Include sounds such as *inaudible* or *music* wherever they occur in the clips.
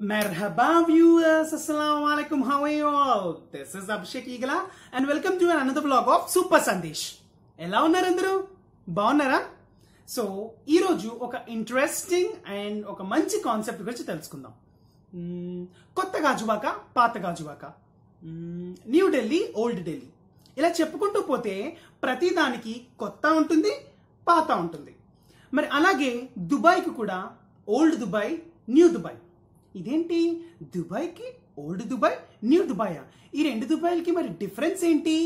Merhaba viewers, Assalamu alaikum, how are you all? This is Abhishek Igala and welcome to another vlog of Super Sandesh. ఎలా ఉన్నారు అందరూ బాగున్నారా so ఈరోజు ఒక interesting and ఒక మంచి కాన్సెప్ట్ గురించి తెలుసుకుందాం hmm, కొత్త గాజువాక పాత గాజువాక న్యూ ఢిల్లీ ఓల్డ్ ఢిల్లీ ఇలా చెప్పుకుంటూ పోతే ప్రతిదానికి కొత్త ఉంటుంది పాత ఉంటుంది మరి అలాగే దుబాయ్కి కూడా ఓల్డ్ దుబాయ్ న్యూ దుబాయ్ ఇదేంటి దుబాయ్కి ఓల్డ్ దుబాయ్ న్యూ దుబాయ్ ఈ రెండు దుబాయ్లకి మరి డిఫరెన్స్ ఏంటి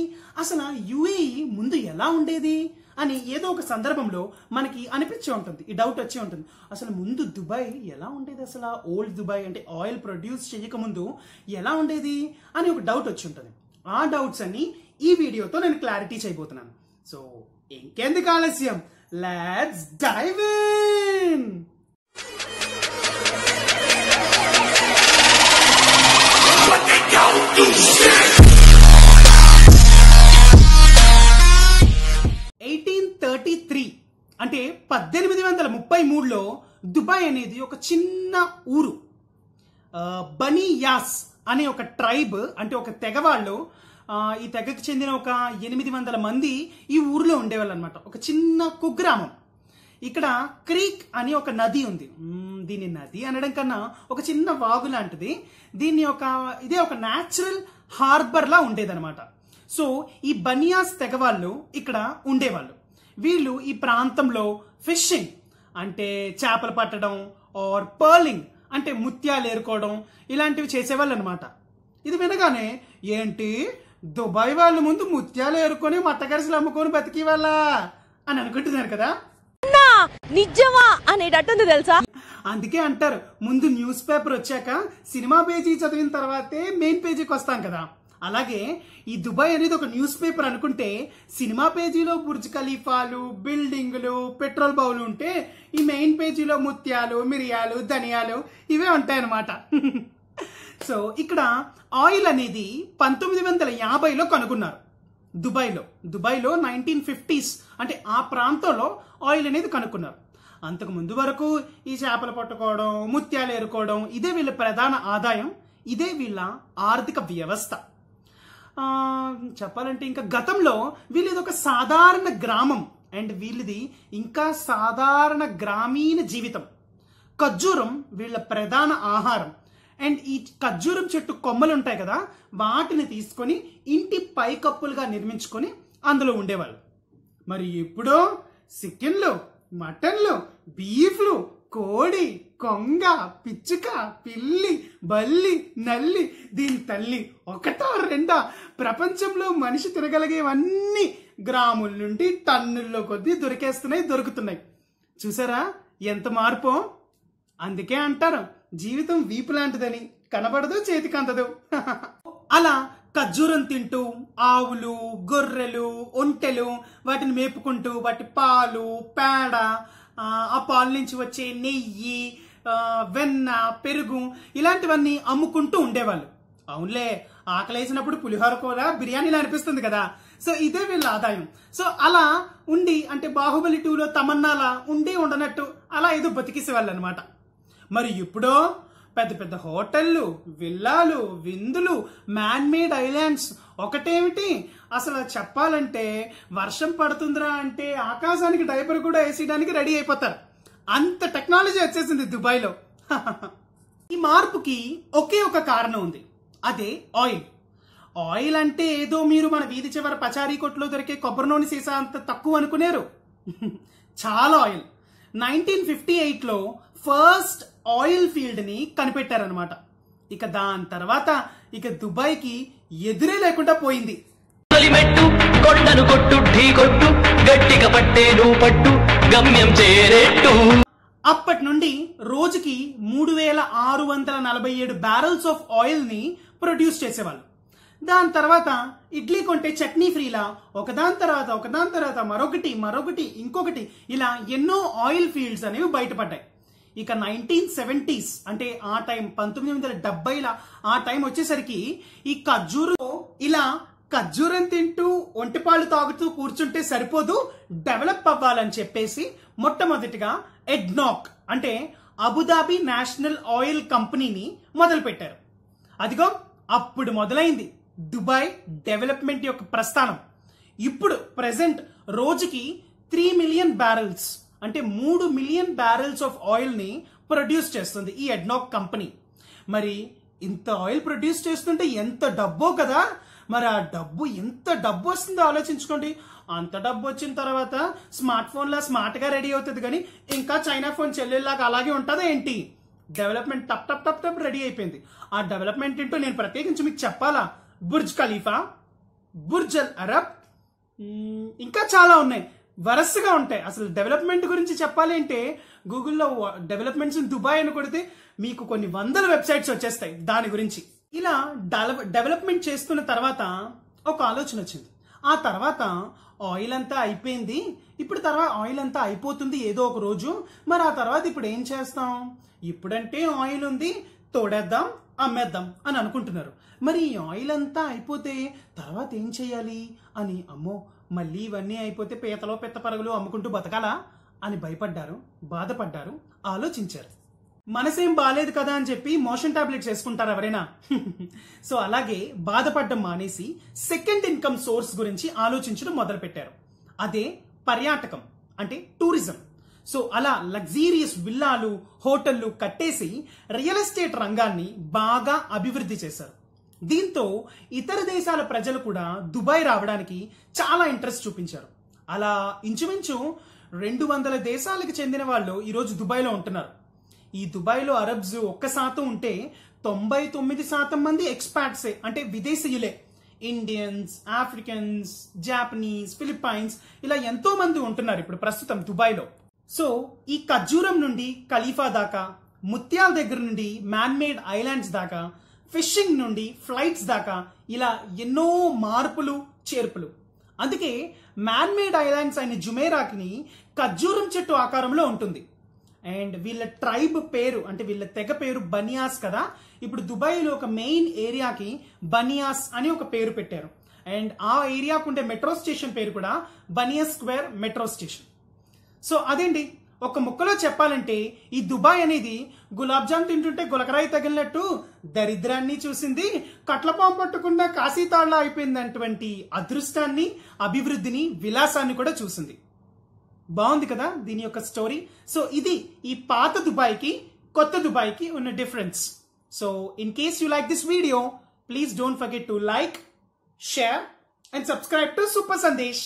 అసలు యుఏఈ ముందు ఎలా ఉండేది అని ఏదో ఒక సందర్భంలో మనకి అనిపించి ఉంటుంది ఈ డౌట్ వచ్చే ఉంటుంది అసలు ముందు దుబాయ్ ఎలా ఉండేది అసలు ఓల్డ్ దుబాయ్ అంటే ఆయిల్ ప్రొడ్యూస్ చేయకముందు ఎలా ఉండేది అని ఒక డౌట్ వచ్చి ఉంటుంది ఆ డౌట్స్ అన్ని ఈ వీడియోతో నేను క్లారిటీ చేయబోతున్నాను సో ఇంకెందుకు ఆలస్యం లెట్స్ డైవ్ ఇన్ ఇరవై మూడులో దుబాయ్ అనేది ఒక చిన్న ఊరు బనియాస్ అనే ఒక ట్రైబ్ అంటే ఒక తెగ వాళ్ళు ఈ తెగకు చెందిన ఒక ఎనిమిది వందల మంది ఈ ఊరిలో ఉండేవాళ్ళు అనమాట ఒక చిన్న కుగ్రామం ఇక్కడ క్రీక్ అని ఒక నది ఉంది దీన్ని నది అనడం కన్నా ఒక చిన్న వాగు లాంటిది దీన్ని ఒక ఇదే ఒక న్యాచురల్ లా ఉండేదనమాట సో ఈ బనియాస్ తెగవాళ్ళు ఇక్కడ ఉండేవాళ్ళు వీళ్ళు ఈ ప్రాంతంలో ఫిషింగ్ అంటే చేపలు పట్టడం ఆర్ పర్లింగ్ అంటే ముత్యాలు ఏరుకోవడం ఇలాంటివి చేసేవాళ్ళు అనమాట ఇది వినగానే ఏంటి దుబాయ్ వాళ్ళ ముందు ముత్యాలు ఏరుకొని మట్టగరిసెలు అమ్ముకొని బతికి వాళ్ళ అని అనుకుంటున్నారు కదా నిజమా అనేటట్టుంది తెలుసా అందుకే అంటారు ముందు న్యూస్ పేపర్ వచ్చాక సినిమా పేజీ చదివిన తర్వాతే మెయిన్ పేజీకి వస్తాం కదా అలాగే ఈ దుబాయ్ అనేది ఒక న్యూస్ పేపర్ అనుకుంటే సినిమా పేజీలో బుర్జ్ ఖలీఫాలు బిల్డింగులు పెట్రోల్ బౌలు ఉంటే ఈ మెయిన్ పేజీలో ముత్యాలు మిరియాలు ధనియాలు ఇవే ఉంటాయన్నమాట *laughs* సో ఇక్కడ ఆయిల్ అనేది పంతొమ్మిది వందల యాభైలో కనుగొన్నారు దుబాయ్లో దుబాయ్లో నైన్టీన్ ఫిఫ్టీస్ అంటే ఆ ప్రాంతంలో ఆయిల్ అనేది కనుక్కున్నారు అంతకు ముందు వరకు ఈ చేపలు పట్టుకోవడం ముత్యాలు ఏరుకోవడం ఇదే వీళ్ళ ప్రధాన ఆదాయం ఇదే వీళ్ళ ఆర్థిక వ్యవస్థ చెప్పాలంటే ఇంకా గతంలో వీళ్ళది ఒక సాధారణ గ్రామం అండ్ వీళ్ళది ఇంకా సాధారణ గ్రామీణ జీవితం ఖర్జూరం వీళ్ళ ప్రధాన ఆహారం అండ్ ఈ ఖర్జూరం చెట్టు కొమ్మలు ఉంటాయి కదా వాటిని తీసుకొని ఇంటి పైకప్పులుగా నిర్మించుకొని అందులో ఉండేవాళ్ళు మరి ఎప్పుడో చికెన్లు మటన్లు బీఫ్లు కోడి కొంగ పిచ్చుక పిల్లి బల్లి నల్లి దీని తల్లి ఒకటో రెండో ప్రపంచంలో మనిషి తిరగలిగేవన్నీ గ్రాముల నుండి టన్నుల్లో కొద్దీ దొరికేస్తున్నాయి దొరుకుతున్నాయి చూసారా ఎంత మార్పు అందుకే అంటారు జీవితం వీపు లాంటిదని కనబడదు చేతికి అందదు *laughs* అలా ఖర్జూరం తింటూ ఆవులు గొర్రెలు ఒంటెలు వాటిని మేపుకుంటూ వాటి పాలు పేడ ఆ పాలు నుంచి వచ్చే నెయ్యి వెన్న పెరుగు ఇలాంటివన్నీ అమ్ముకుంటూ ఉండేవాళ్ళు అవునులే ఆకలేసినప్పుడు పులిహోర కూర బిర్యానీలు అనిపిస్తుంది కదా సో ఇదే వీళ్ళ ఆదాయం సో అలా ఉండి అంటే బాహుబలి టూలో తమన్నాలా ఉండి ఉండనట్టు అలా ఏదో వాళ్ళు అనమాట మరి ఇప్పుడో పెద్ద పెద్ద హోటళ్ళు విల్లాలు విందులు మ్యాన్ మేడ్ ఐలాండ్స్ ఒకటేమిటి అసలు చెప్పాలంటే వర్షం పడుతుందిరా అంటే ఆకాశానికి డైపర్ కూడా వేసేయడానికి రెడీ అయిపోతారు అంత టెక్నాలజీ వచ్చేసింది దుబాయ్లో ఈ మార్పుకి ఒకే ఒక కారణం ఉంది అదే ఆయిల్ ఆయిల్ అంటే ఏదో మీరు మన వీధి చివర పచారీ కొట్లో దొరికే కొబ్బరి నూనె సీసా అంత తక్కువ అనుకునేరు చాలా ఆయిల్ నైన్టీన్ ఫిఫ్టీ ఎయిట్లో ఫస్ట్ ఆయిల్ ఫీల్డ్ని కనిపెట్టారనమాట ఇక దాని తర్వాత ఇక దుబాయ్కి ఎదురే లేకుండా పోయింది కొట్టు గట్టిగా పట్టే నువ్వు పట్టు గమ్యం చేరేట్టు అప్పటి నుండి రోజుకి మూడు వేల ఆరు వందల నలభై ఏడు బ్యారల్స్ ఆఫ్ ఆయిల్ని ప్రొడ్యూస్ చేసేవాళ్ళు దాని తర్వాత ఇడ్లీ కొంటే చట్నీ ఫ్రీలా ఒకదాని తర్వాత ఒకదాని తర్వాత మరొకటి మరొకటి ఇంకొకటి ఇలా ఎన్నో ఆయిల్ ఫీల్డ్స్ అనేవి బయటపడ్డాయి ఇక నైన్టీన్ సెవెంటీస్ అంటే ఆ టైం పంతొమ్మిది వందల డెబ్బైల ఆ టైం వచ్చేసరికి ఈ ఖర్జూరు ఇలా ఖర్జూరం తింటూ ఒంటిపాలు తాగుతూ కూర్చుంటే సరిపోదు డెవలప్ అవ్వాలని చెప్పేసి మొట్టమొదటిగా ఎడ్నాక్ అంటే అబుదాబి నేషనల్ ఆయిల్ కంపెనీని మొదలుపెట్టారు అదిగో అప్పుడు మొదలైంది దుబాయ్ డెవలప్మెంట్ యొక్క ప్రస్థానం ఇప్పుడు ప్రజెంట్ రోజుకి త్రీ మిలియన్ బ్యారెల్స్ అంటే మూడు మిలియన్ బ్యారెల్స్ ఆఫ్ ఆయిల్ని ప్రొడ్యూస్ చేస్తుంది ఈ ఎడ్నాక్ కంపెనీ మరి ఇంత ఆయిల్ ప్రొడ్యూస్ చేస్తుంటే ఎంత డబ్బో కదా మరి ఆ డబ్బు ఎంత డబ్బు వస్తుందో ఆలోచించుకోండి అంత డబ్బు వచ్చిన తర్వాత స్మార్ట్ ఫోన్లా స్మార్ట్గా రెడీ అవుతుంది కానీ ఇంకా చైనా ఫోన్ చెల్లెల్లాగా అలాగే ఉంటుందో ఏంటి డెవలప్మెంట్ టప్ టప్ టప్ టప్ రెడీ అయిపోయింది ఆ డెవలప్మెంట్ ఏంటో నేను ప్రత్యేకించి మీకు చెప్పాలా Burj Khalifa Burj Al Arab ఇంకా చాలా ఉన్నాయి వరసగా ఉంటాయి అసలు డెవలప్మెంట్ గురించి చెప్పాలి అంటే గూగుల్లో డెవలప్మెంట్స్ దుబాయ్ అని కొడితే మీకు కొన్ని వందల వెబ్సైట్స్ వచ్చేస్తాయి దాని గురించి ఇలా డెవలప్మెంట్ చేస్తున్న తర్వాత ఒక ఆలోచన వచ్చింది ఆ తర్వాత ఆయిల్ అంతా అయిపోయింది ఇప్పుడు తర్వాత ఆయిల్ అంతా అయిపోతుంది ఏదో ఒక రోజు మరి ఆ తర్వాత ఇప్పుడు ఏం చేస్తాం ఇప్పుడంటే ఆయిల్ ఉంది తోడేద్దాం అమ్మేద్దాం అని అనుకుంటున్నారు మరి ఈ ఆయిల్ అంతా అయిపోతే తర్వాత ఏం చేయాలి అని అమ్మో మళ్ళీ ఇవన్నీ అయిపోతే పీతలో పెత్త పరుగులు అమ్ముకుంటూ బతకాలా అని భయపడ్డారు బాధపడ్డారు ఆలోచించారు మనసేం బాగాలేదు కదా అని చెప్పి మోషన్ టాబ్లెట్స్ వేసుకుంటారు ఎవరైనా *laughs* సో అలాగే బాధపడడం మానేసి సెకండ్ ఇన్కమ్ సోర్స్ గురించి ఆలోచించడం మొదలుపెట్టారు అదే పర్యాటకం అంటే టూరిజం సో అలా లగ్జీరియస్ విల్లాలు హోటళ్లు కట్టేసి రియల్ ఎస్టేట్ రంగాన్ని బాగా అభివృద్ధి చేశారు దీంతో ఇతర దేశాల ప్రజలు కూడా దుబాయ్ రావడానికి చాలా ఇంట్రెస్ట్ చూపించారు అలా ఇంచుమించు రెండు వందల దేశాలకు చెందిన వాళ్ళు ఈరోజు దుబాయ్లో ఉంటున్నారు ఈ దుబాయ్లో అరబ్స్ ఒక్క శాతం ఉంటే తొంభై తొమ్మిది శాతం మంది ఎక్స్పాట్సే అంటే విదేశీయులే ఇండియన్స్ ఆఫ్రికన్స్ జాపనీస్ ఫిలిప్పైన్స్ ఇలా ఎంతో మంది ఉంటున్నారు ఇప్పుడు ప్రస్తుతం దుబాయ్లో సో ఈ ఖర్జూరం నుండి ఖలీఫా దాకా ముత్యాల దగ్గర నుండి మ్యాన్మేడ్ ఐలాండ్స్ దాకా ఫిషింగ్ నుండి ఫ్లైట్స్ దాకా ఇలా ఎన్నో మార్పులు చేర్పులు అందుకే మ్యాన్మేడ్ ఐలాండ్స్ అయిన జుమేరాక్ని ఖర్జూరం చెట్టు ఆకారంలో ఉంటుంది అండ్ వీళ్ళ ట్రైబ్ పేరు అంటే వీళ్ళ తెగ పేరు బనియాస్ కదా ఇప్పుడు దుబాయ్లో ఒక మెయిన్ ఏరియాకి బనియాస్ అని ఒక పేరు పెట్టారు అండ్ ఆ ఏరియాకు ఉండే మెట్రో స్టేషన్ పేరు కూడా Baniyas square metro station so అదేంటి ఒక ముక్కలో చెప్పాలంటే ఈ దుబాయ్ అనేది గులాబ్ జామ్ తింటుంటే గులకరాయి తగిలినట్టు దరిద్రాన్ని చూసింది కట్లపాం పట్టకుండా కాశీతాళ్ళ అయిపోయిందటువంటి అదృష్టాన్ని అభివృద్ధిని విలాసాన్ని కూడా చూసింది బాగుంది కదా దీని యొక్క స్టోరీ సో ఇది ఈ పాత దుబాయ్కి కొత్త దుబాయ్కి ఉన్న difference so in case you like this video please don't forget to like share and subscribe to super Sandesh